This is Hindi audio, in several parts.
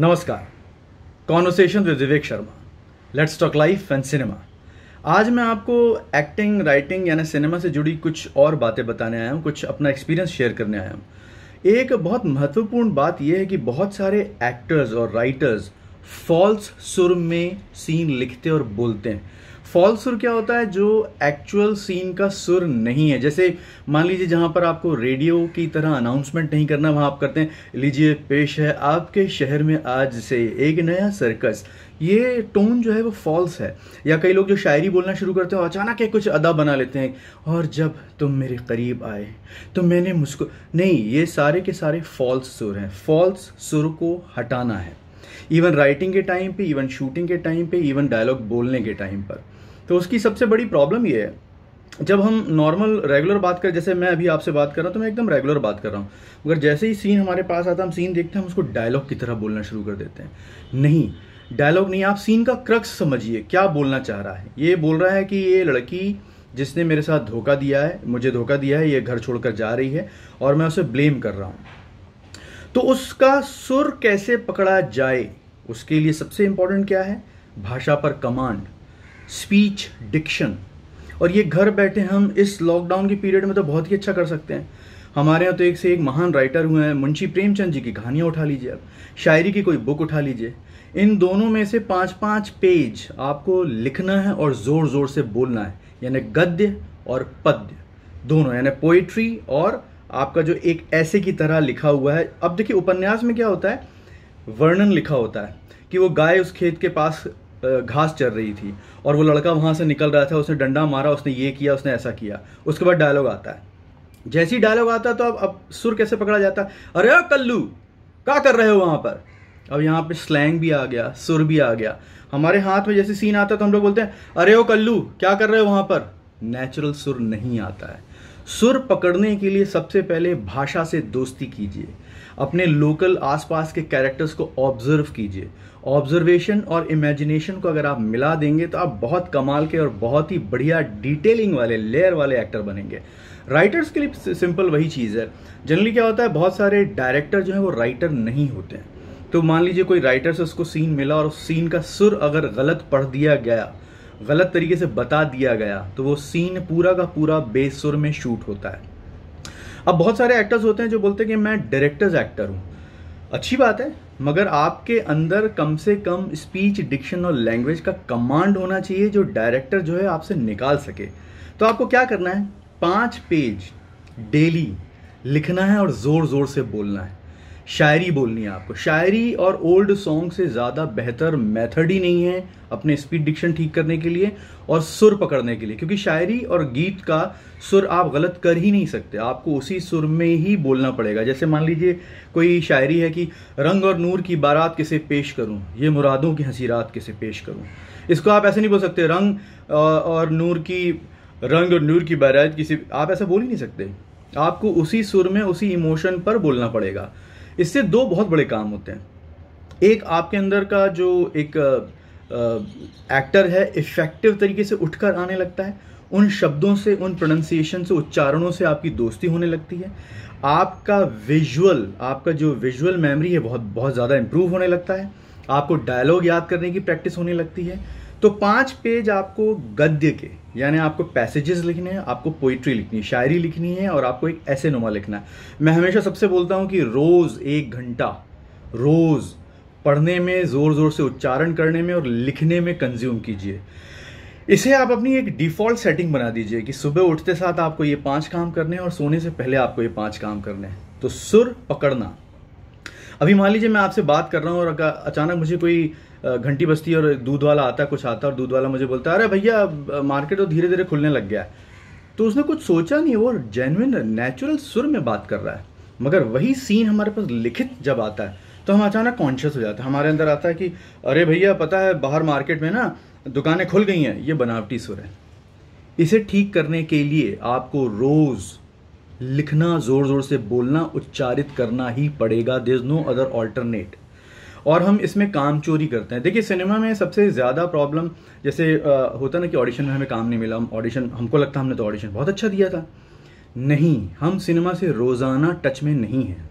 नमस्कार conversation with Vivek Sharma let's talk life and cinema आज मैं आपको एक्टिंग राइटिंग यानी सिनेमा से जुड़ी कुछ और बातें बताने आया हूँ कुछ अपना एक्सपीरियंस शेयर करने आया हूँ एक बहुत महत्वपूर्ण बात यह है कि बहुत सारे एक्टर्स और राइटर्स फॉल्स सुर में सीन लिखते और बोलते हैं फॉल्स सुर क्या होता है जो एक्चुअल सीन का सुर नहीं है जैसे मान लीजिए जहाँ पर आपको रेडियो की तरह अनाउंसमेंट नहीं करना वहाँ आप करते हैं लीजिए पेश है आपके शहर में आज से एक नया सर्कस ये टोन जो है वो फॉल्स है या कई लोग जो शायरी बोलना शुरू करते हैं अचानक एक कुछ अदा बना लेते हैं और जब तुम मेरे करीब आए तो मैंने मुझको नहीं ये सारे के सारे फॉल्स सुर हैं फॉल्स सुर को हटाना है इवन राइटिंग के टाइम पे इवन शूटिंग के टाइम पे इवन डायलॉग बोलने के टाइम पर तो उसकी सबसे बड़ी प्रॉब्लम ये है जब हम नॉर्मल रेगुलर बात कर जैसे मैं अभी आपसे बात कर रहा हूँ तो मैं एकदम रेगुलर बात कर रहा हूँ मगर जैसे ही सीन हमारे पास आता हम सीन देखते हैं हम उसको डायलॉग की तरह बोलना शुरू कर देते हैं नहीं डायलॉग नहीं आप सीन का क्रक्स समझिए क्या बोलना चाह रहा है ये बोल रहा है कि ये लड़की जिसने मेरे साथ धोखा दिया है मुझे धोखा दिया है ये घर छोड़कर जा रही है और मैं उसे ब्लेम कर रहा हूँ तो उसका सुर कैसे पकड़ा जाए उसके लिए सबसे इंपॉर्टेंट क्या है भाषा पर कमांड स्पीच डिक्शन और ये घर बैठे हम इस लॉकडाउन के पीरियड में तो बहुत ही अच्छा कर सकते हैं हमारे यहाँ तो एक से एक महान राइटर हुए हैं मुंशी प्रेमचंद जी की कहानियाँ उठा लीजिए आप शायरी की कोई बुक उठा लीजिए इन दोनों में से पाँच पाँच पेज आपको लिखना है और ज़ोर ज़ोर से बोलना है यानी गद्य और पद्य दोनों यानी पोइट्री और आपका जो एक ऐसे की तरह लिखा हुआ है अब देखिए उपन्यास में क्या होता है वर्णन लिखा होता है कि वो गाय उस खेत के पास घास चल रही थी और वो लड़का वहां से निकल रहा था उसने डंडा मारा उसने ये किया उसने ऐसा किया उसके बाद डायलॉग आता है जैसे ही डायलॉग आता है तो अब अब सुर कैसे पकड़ा जाता है अरे कल्लू क्या कर रहे हो वहां पर अब यहाँ पे स्लैंग भी आ गया सुर भी आ गया हमारे हाथ में जैसे सीन आता है तो हम लोग बोलते हैं अरे ओ कल्लू क्या कर रहे हो वहां पर नेचुरल सुर नहीं आता है सुर पकड़ने के लिए सबसे पहले भाषा से दोस्ती कीजिए अपने लोकल आसपास के कैरेक्टर्स को ऑब्जर्व कीजिए ऑब्जर्वेशन और इमेजिनेशन को अगर आप मिला देंगे तो आप बहुत कमाल के और बहुत ही बढ़िया डिटेलिंग वाले लेयर वाले एक्टर बनेंगे राइटर्स के लिए सिंपल वही चीज़ है जनरली क्या होता है बहुत सारे डायरेक्टर जो है वो राइटर नहीं होते हैं तो मान लीजिए कोई राइटर से उसको सीन मिला और उस सीन का सुर अगर गलत पढ़ दिया गया गलत तरीके से बता दिया गया तो वो सीन पूरा का पूरा बेसुर में शूट होता है अब बहुत सारे एक्टर्स होते हैं जो बोलते हैं कि मैं डायरेक्टर्स एक्टर हूँ अच्छी बात है मगर आपके अंदर कम से कम स्पीच डिक्शन और लैंग्वेज का कमांड होना चाहिए जो डायरेक्टर जो है आपसे निकाल सके तो आपको क्या करना है पाँच पेज डेली लिखना है और ज़ोर ज़ोर से बोलना है शायरी बोलनी है आपको शायरी और ओल्ड सॉन्ग से ज़्यादा बेहतर मेथड ही नहीं है अपने स्पीड डिक्शन ठीक करने के लिए और सुर पकड़ने के लिए क्योंकि शायरी और गीत का सुर आप गलत कर ही नहीं सकते आपको उसी सुर में ही बोलना पड़ेगा जैसे मान लीजिए कोई शायरी है कि रंग और नूर की बारात किसे पेश करूं ये मुरादों की हसीरात किसे पेश करूं इसको आप ऐसे नहीं बोल सकते रंग और नूर की रंग और नूर की बारात किसी आप ऐसा बोल ही नहीं सकते आपको उसी सुर में उसी इमोशन पर बोलना पड़ेगा इससे दो बहुत बड़े काम होते हैं एक आपके अंदर का जो एक एक्टर है इफेक्टिव तरीके से उठकर आने लगता है उन शब्दों से उन प्रोनाउंसिएशन से उच्चारणों से आपकी दोस्ती होने लगती है आपका विजुअल आपका जो विजुअल मेमोरी है बहुत बहुत ज़्यादा इम्प्रूव होने लगता है आपको डायलॉग याद करने की प्रैक्टिस होने लगती है तो पांच पेज आपको गद्य के यानी आपको पैसेजेस लिखने हैं आपको पोइट्री लिखनी है शायरी लिखनी है और आपको एक ऐसे नुमा लिखना है मैं हमेशा सबसे बोलता हूँ कि रोज़ एक घंटा रोज़ पढ़ने में ज़ोर ज़ोर से उच्चारण करने में और लिखने में कंज्यूम कीजिए इसे आप अपनी एक डिफ़ॉल्ट सेटिंग बना दीजिए कि सुबह उठते साथ आपको ये पांच काम करने हैं और सोने से पहले आपको ये पांच काम करने हैं तो सुर पकड़ना अभी मान लीजिए मैं आपसे बात कर रहा हूँ और अचानक मुझे कोई घंटी बस्ती और दूध वाला आता कुछ आता और दूध वाला मुझे बोलता अरे भैया मार्केट तो धीरे धीरे खुलने लग गया है तो उसने कुछ सोचा नहीं वो जेनविन नेचुरल सुर में बात कर रहा है मगर वही सीन हमारे पास लिखित जब आता है तो हम अचानक कॉन्शियस हो जाते हैं हमारे अंदर आता है कि अरे भैया पता है बाहर मार्केट में ना दुकानें खुल गई हैं ये बनावटी सुर है इसे ठीक करने के लिए आपको रोज़ लिखना ज़ोर ज़ोर से बोलना उच्चारित करना ही पड़ेगा there is no other alternate और हम इसमें काम चोरी करते हैं देखिए सिनेमा में सबसे ज़्यादा प्रॉब्लम जैसे आ, होता ना कि ऑडिशन में हमें काम नहीं मिला हम ऑडिशन हमको लगता हमने तो ऑडिशन बहुत अच्छा दिया था नहीं हम सिनेमा से रोज़ाना टच में नहीं हैं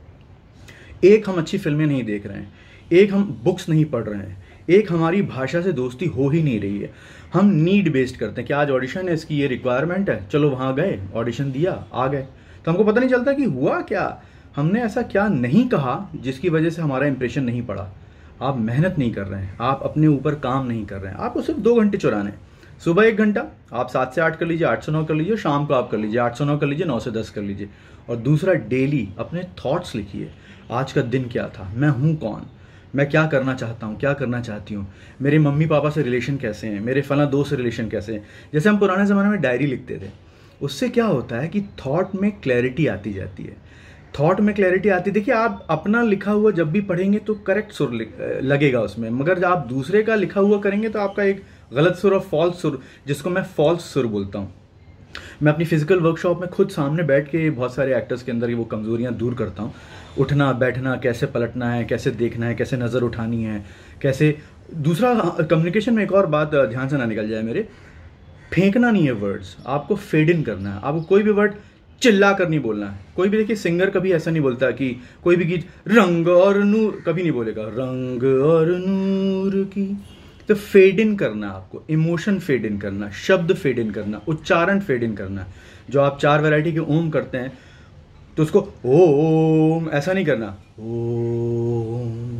एक हम अच्छी फिल्में नहीं देख रहे हैं एक हम बुक्स नहीं पढ़ रहे हैं एक हमारी भाषा से दोस्ती हो ही नहीं रही है हम नीड बेस्ड करते हैं कि आज ऑडिशन है इसकी ये रिक्वायरमेंट है चलो वहाँ गए ऑडिशन दिया आ गए तो हमको पता नहीं चलता कि हुआ क्या हमने ऐसा क्या नहीं कहा जिसकी वजह से हमारा इंप्रेशन नहीं पड़ा आप मेहनत नहीं कर रहे हैं आप अपने ऊपर काम नहीं कर रहे हैं आपको सिर्फ दो घंटे चुराने हैं सुबह एक घंटा आप सात से आठ कर लीजिए आठ से नौ कर लीजिए शाम को आप कर लीजिए आठ से नौ कर लीजिए नौ से दस कर लीजिए और दूसरा डेली अपने थॉट्स लिखिए आज का दिन क्या था मैं हूँ कौन मैं क्या करना चाहता हूँ क्या करना चाहती हूँ मेरे मम्मी पापा से रिलेशन कैसे हैं मेरे फला दोस्त से रिलेशन कैसे हैं जैसे हम पुराने ज़माने में डायरी लिखते थे उससे क्या होता है कि थॉट में क्लैरिटी आती जाती है थॉट में क्लैरिटी आती देखिए आप अपना लिखा हुआ जब भी पढ़ेंगे तो करेक्ट सुर लगेगा उसमें मगर आप दूसरे का लिखा हुआ करेंगे तो आपका एक गलत सुर और फॉल्स सुर जिसको मैं फॉल्स सुर बोलता हूँ मैं अपनी फिजिकल वर्कशॉप में खुद सामने बैठ के बहुत सारे एक्टर्स के अंदर वो कमज़ोरियाँ दूर करता हूँ उठना बैठना कैसे पलटना है कैसे देखना है कैसे नज़र उठानी है कैसे दूसरा कम्युनिकेशन हाँ, में एक और बात ध्यान से ना निकल जाए मेरे फेंकना नहीं है वर्ड्स आपको फेड इन करना है आपको कोई भी वर्ड चिल्ला कर नहीं बोलना है कोई भी देखिए सिंगर कभी ऐसा नहीं बोलता कि कोई भी गीत रंग और नूर कभी नहीं बोलेगा रंग और नूर की तो फेड इन करना आपको इमोशन फेड इन करना शब्द फेड इन करना उच्चारण फेड इन करना जो आप चार वैरायटी के ओम करते हैं तो उसको ओम ऐसा नहीं करना ओम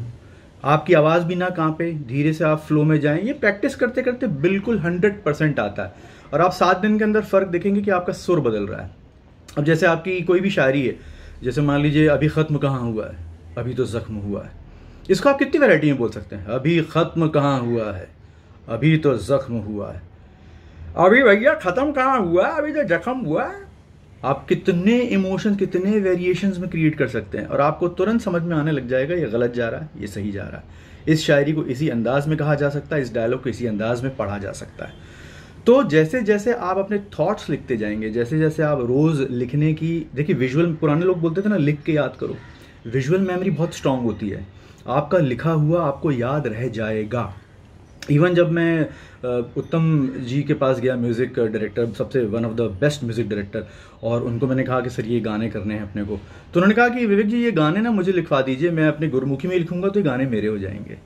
आपकी आवाज़ भी ना कांपे धीरे से आप फ्लो में जाएं ये प्रैक्टिस करते करते बिल्कुल हंड्रेड परसेंट आता है और आप सात दिन के अंदर फ़र्क देखेंगे कि आपका सुर बदल रहा है अब जैसे आपकी कोई भी शायरी है जैसे मान लीजिए अभी ख़त्म कहाँ हुआ है अभी तो ज़ख्म हुआ है इसको आप कितनी वैरायटी में बोल सकते हैं अभी ख़त्म कहाँ हुआ है अभी तो ज़ख्म हुआ है अभी भैया ख़त्म कहाँ हुआ है अभी तो जख्म हुआ है आप कितने इमोशन कितने वेरिएशन में क्रिएट कर सकते हैं और आपको तुरंत समझ में आने लग जाएगा ये गलत जा रहा है ये सही जा रहा है इस शायरी को इसी अंदाज में कहा जा सकता है इस डायलॉग को इसी अंदाज में पढ़ा जा सकता है तो जैसे जैसे आप अपने थॉट्स लिखते जाएंगे जैसे जैसे आप रोज़ लिखने की देखिए विजुअल पुराने लोग बोलते थे ना लिख के याद करो विजुअल मेमोरी बहुत स्ट्रांग होती है आपका लिखा हुआ आपको याद रह जाएगा इवन जब मैं उत्तम जी के पास गया म्यूज़िक डायरेक्टर सबसे one of the best music director और उनको मैंने कहा कि सर ये गाने करने हैं अपने को तो उन्होंने कहा कि विवेक जी ये गाने ना मुझे लिखवा दीजिए मैं अपने गुरुमुखी में लिखूंगा तो ये गाने मेरे हो जाएंगे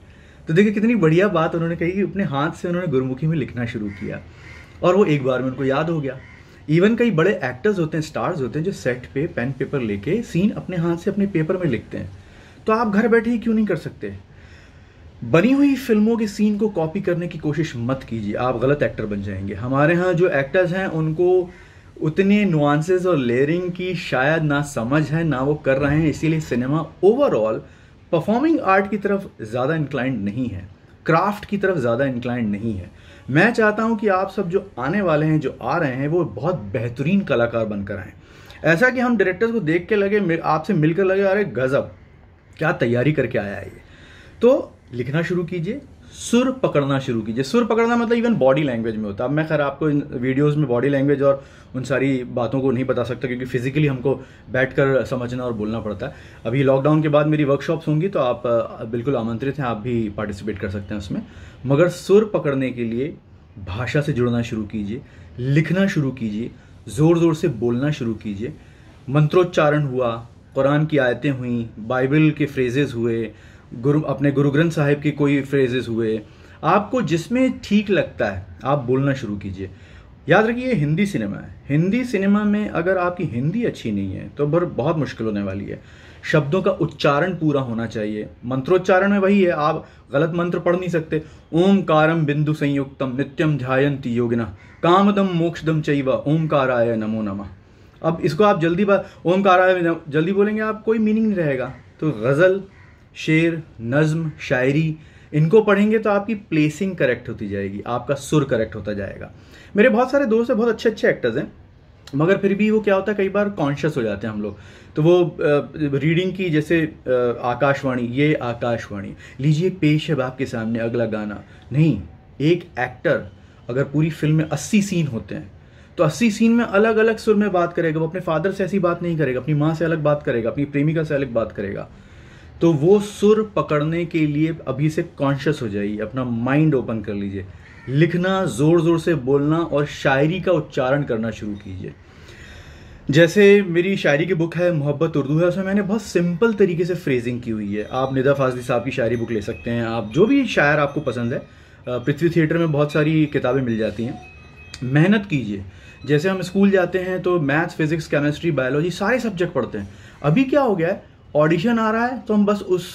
तो देखिए कितनी बढ़िया बात उन्होंने कही कि अपने हाथ से उन्होंने गुरुमुखी में लिखना शुरू किया और वो एक बार में उनको याद हो गया इवन कई बड़े एक्टर्स होते हैं स्टार्स होते हैं जो सेट पे पेन पेपर लेके सीन अपने हाथ से अपने पेपर में लिखते हैं तो आप घर बैठे ही क्यों नहीं कर सकते बनी हुई फिल्मों के सीन को कॉपी करने की कोशिश मत कीजिए आप गलत एक्टर बन जाएंगे हमारे यहाँ जो एक्टर्स हैं उनको उतने नुआंसेस और लेयरिंग की शायद ना समझ है ना वो कर रहे हैं इसीलिए सिनेमा ओवरऑल परफॉर्मिंग आर्ट की तरफ ज़्यादा इंक्लाइंड नहीं है क्राफ्ट की तरफ ज़्यादा इंक्लाइंड नहीं है मैं चाहता हूँ कि आप सब जो आने वाले हैं जो आ रहे हैं वो बहुत बेहतरीन कलाकार बनकर आएँ ऐसा कि हम डायरेक्टर्स को देख के लगे आपसे मिलकर लगे अरे गज़ब क्या तैयारी करके आया है ये तो लिखना शुरू कीजिए सुर पकड़ना शुरू कीजिए सुर पकड़ना मतलब इवन बॉडी लैंग्वेज में होता है अब मैं खैर आपको इन वीडियोज़ में बॉडी लैंग्वेज और उन सारी बातों को नहीं बता सकता क्योंकि फिजिकली हमको बैठ कर समझना और बोलना पड़ता है अभी लॉकडाउन के बाद मेरी वर्कशॉप्स होंगी तो आप बिल्कुल आमंत्रित हैं आप भी पार्टिसिपेट कर सकते हैं उसमें मगर सुर पकड़ने के लिए भाषा से जुड़ना शुरू कीजिए लिखना शुरू कीजिए ज़ोर ज़ोर से बोलना शुरू कीजिए मंत्रोच्चारण हुआ कुरान की आयतें हुई बाइबल के फ्रेजेज़ हुए गुरु अपने गुरु ग्रंथ साहिब के कोई फ्रेजेस हुए आपको जिसमें ठीक लगता है आप बोलना शुरू कीजिए याद रखिए हिंदी सिनेमा है हिंदी सिनेमा में अगर आपकी हिंदी अच्छी नहीं है तो बर बहुत मुश्किल होने वाली है शब्दों का उच्चारण पूरा होना चाहिए मंत्रोच्चारण में वही है आप गलत मंत्र पढ़ नहीं सकते ओम कारम बिंदु संयुक्तम नित्यम ध्यायंती योगिना कामदम मोक्षदम चैव ओमकाराय नमो नमः अब इसको आप जल्दी ओमकाराय जल्दी बोलेंगे आप कोई मीनिंग नहीं रहेगा तो गज़ल शेर नज्म शायरी इनको पढ़ेंगे तो आपकी प्लेसिंग करेक्ट होती जाएगी आपका सुर करेक्ट होता जाएगा मेरे बहुत सारे दोस्त हैं बहुत अच्छे अच्छे एक्टर्स हैं मगर फिर भी वो क्या होता है कई बार कॉन्शियस हो जाते हैं हम लोग तो वो रीडिंग की जैसे आकाशवाणी ये आकाशवाणी लीजिए पेश है आपके सामने अगला गाना नहीं एक एक्टर अगर पूरी फिल्म में अस्सी सीन होते हैं तो अस्सी सीन में अलग अलग सुर में बात करेगा वो अपने फादर से ऐसी बात नहीं करेगा अपनी माँ से अलग बात करेगा अपनी प्रेमिका से अलग बात करेगा तो वो सुर पकड़ने के लिए अभी से कॉन्शियस हो जाइए अपना माइंड ओपन कर लीजिए लिखना ज़ोर ज़ोर से बोलना और शायरी का उच्चारण करना शुरू कीजिए जैसे मेरी शायरी की बुक है मोहब्बत उर्दू है उसमें मैंने बहुत सिंपल तरीके से फ्रेजिंग की हुई है आप निदा फाजली साहब की शायरी बुक ले सकते हैं आप जो भी शायर आपको पसंद है पृथ्वी थिएटर में बहुत सारी किताबें मिल जाती हैं मेहनत कीजिए जैसे हम स्कूल जाते हैं तो मैथ्स फिजिक्स केमिस्ट्री बायोलॉजी सारे सब्जेक्ट पढ़ते हैं अभी क्या हो गया है ऑडिशन आ रहा है तो हम बस उस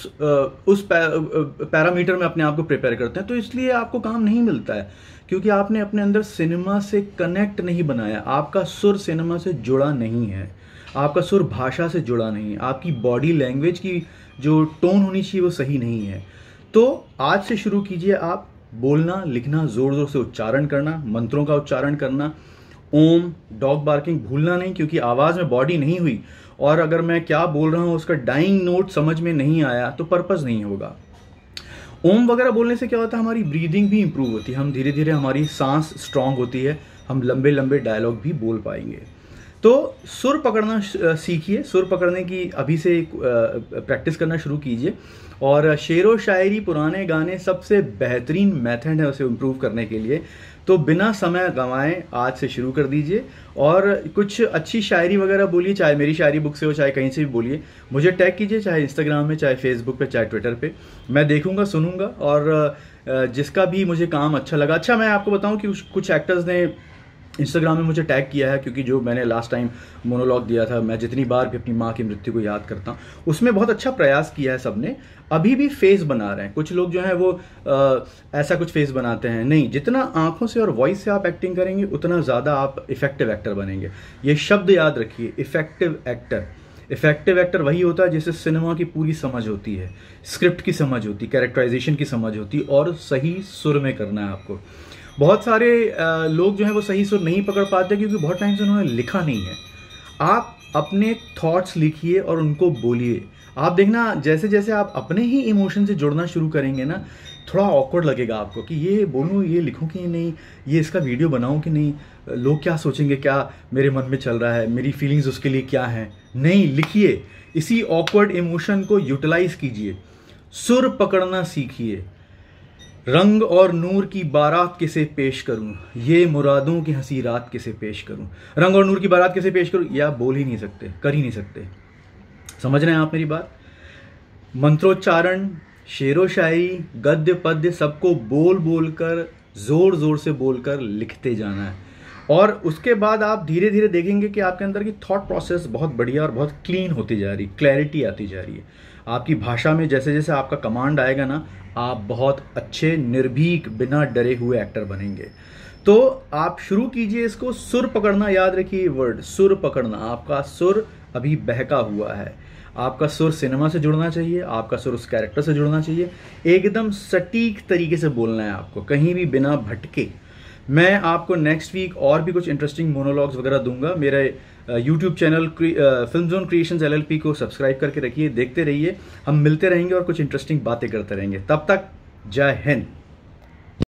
उस पैरामीटर में अपने आप को प्रिपेयर करते हैं तो इसलिए आपको काम नहीं मिलता है क्योंकि आपने अपने अंदर सिनेमा से कनेक्ट नहीं बनाया आपका सुर सिनेमा से जुड़ा नहीं है आपका सुर भाषा से जुड़ा नहीं है आपकी बॉडी लैंग्वेज की जो टोन होनी चाहिए वो सही नहीं है तो आज से शुरू कीजिए आप बोलना लिखना ज़ोर ज़ोर से उच्चारण करना मंत्रों का उच्चारण करना ओम डॉग बार्किंग भूलना नहीं क्योंकि आवाज़ में बॉडी नहीं हुई और अगर मैं क्या बोल रहा हूँ उसका डाइंग नोट समझ में नहीं आया तो पर्पज़ नहीं होगा ओम वगैरह बोलने से क्या होता है हमारी ब्रीदिंग भी इम्प्रूव होती है हम धीरे धीरे हमारी सांस स्ट्रांग होती है हम लंबे लंबे डायलॉग भी बोल पाएंगे तो सुर पकड़ना सीखिए सुर पकड़ने की अभी से प्रैक्टिस करना शुरू कीजिए और शेर व शायरी पुराने गाने सबसे बेहतरीन मेथड है उसे इम्प्रूव करने के लिए तो बिना समय गंवाए आज से शुरू कर दीजिए और कुछ अच्छी शायरी वगैरह बोलिए चाहे मेरी शायरी बुक से हो चाहे कहीं से भी बोलिए मुझे टैग कीजिए चाहे इंस्टाग्राम में चाहे फेसबुक पे चाहे ट्विटर पे मैं देखूंगा सुनूंगा और जिसका भी मुझे काम अच्छा लगा अच्छा मैं आपको बताऊं कि कुछ एक्टर्स ने इंस्टाग्राम में मुझे टैग किया है क्योंकि जो मैंने लास्ट टाइम मोनोलॉग दिया था मैं जितनी बार भी अपनी माँ की मृत्यु को याद करता हूँ उसमें बहुत अच्छा प्रयास किया है सबने अभी भी फेस बना रहे हैं कुछ लोग जो है वो आ, ऐसा कुछ फेस बनाते हैं नहीं जितना आंखों से और वॉइस से आप एक्टिंग करेंगे उतना ज़्यादा आप इफेक्टिव एक्टर बनेंगे ये शब्द याद रखिए इफेक्टिव एक्टर इफेक्टिव एक्टर वही होता है जिसे सिनेमा की पूरी समझ होती है स्क्रिप्ट की समझ होती है कैरेक्टराइजेशन की समझ होती है और सही सुर में करना है आपको बहुत सारे लोग जो हैं वो सही सुर नहीं पकड़ पाते क्योंकि बहुत टाइम से उन्होंने लिखा नहीं है आप अपने थॉट्स लिखिए और उनको बोलिए आप देखना जैसे जैसे आप अपने ही इमोशन से जुड़ना शुरू करेंगे ना थोड़ा ऑकवर्ड लगेगा आपको कि ये बोलूँ ये लिखूँ कि नहीं ये इसका वीडियो बनाऊँ कि नहीं लोग क्या सोचेंगे क्या मेरे मन में चल रहा है मेरी फीलिंग्स उसके लिए क्या हैं नहीं लिखिए इसी ऑकवर्ड इमोशन को यूटिलाइज कीजिए सुर पकड़ना सीखिए रंग और नूर की बारात किसे पेश करूं ये मुरादों की हंसी रात किसे पेश करूं रंग और नूर की बारात किसे पेश करूं या बोल ही नहीं सकते कर ही नहीं सकते समझ रहे हैं आप मेरी बात मंत्रोच्चारण शेरो शायरी गद्य पद्य सबको बोल बोल कर ज़ोर ज़ोर से बोलकर लिखते जाना है और उसके बाद आप धीरे धीरे देखेंगे कि आपके अंदर की थॉट प्रोसेस बहुत बढ़िया और बहुत क्लीन होती जा रही क्लैरिटी आती जा रही है आपकी भाषा में जैसे जैसे आपका कमांड आएगा ना आप बहुत अच्छे निर्भीक बिना डरे हुए एक्टर बनेंगे तो आप शुरू कीजिए इसको सुर पकड़ना याद रखिए वर्ड सुर पकड़ना आपका सुर अभी बहका हुआ है आपका सुर सिनेमा से जुड़ना चाहिए आपका सुर उस कैरेक्टर से जुड़ना चाहिए एकदम सटीक तरीके से बोलना है आपको कहीं भी बिना भटके मैं आपको नेक्स्ट वीक और भी कुछ इंटरेस्टिंग मोनोलॉग्स वगैरह दूंगा मेरे YouTube channel film zone creation L को सब्सक्राइब करके रखिए देखते रहिए हम मिलते रहेंगे और कुछ इंटरेस्टिंग बातें करते रहेंगे तब तक जय हिंद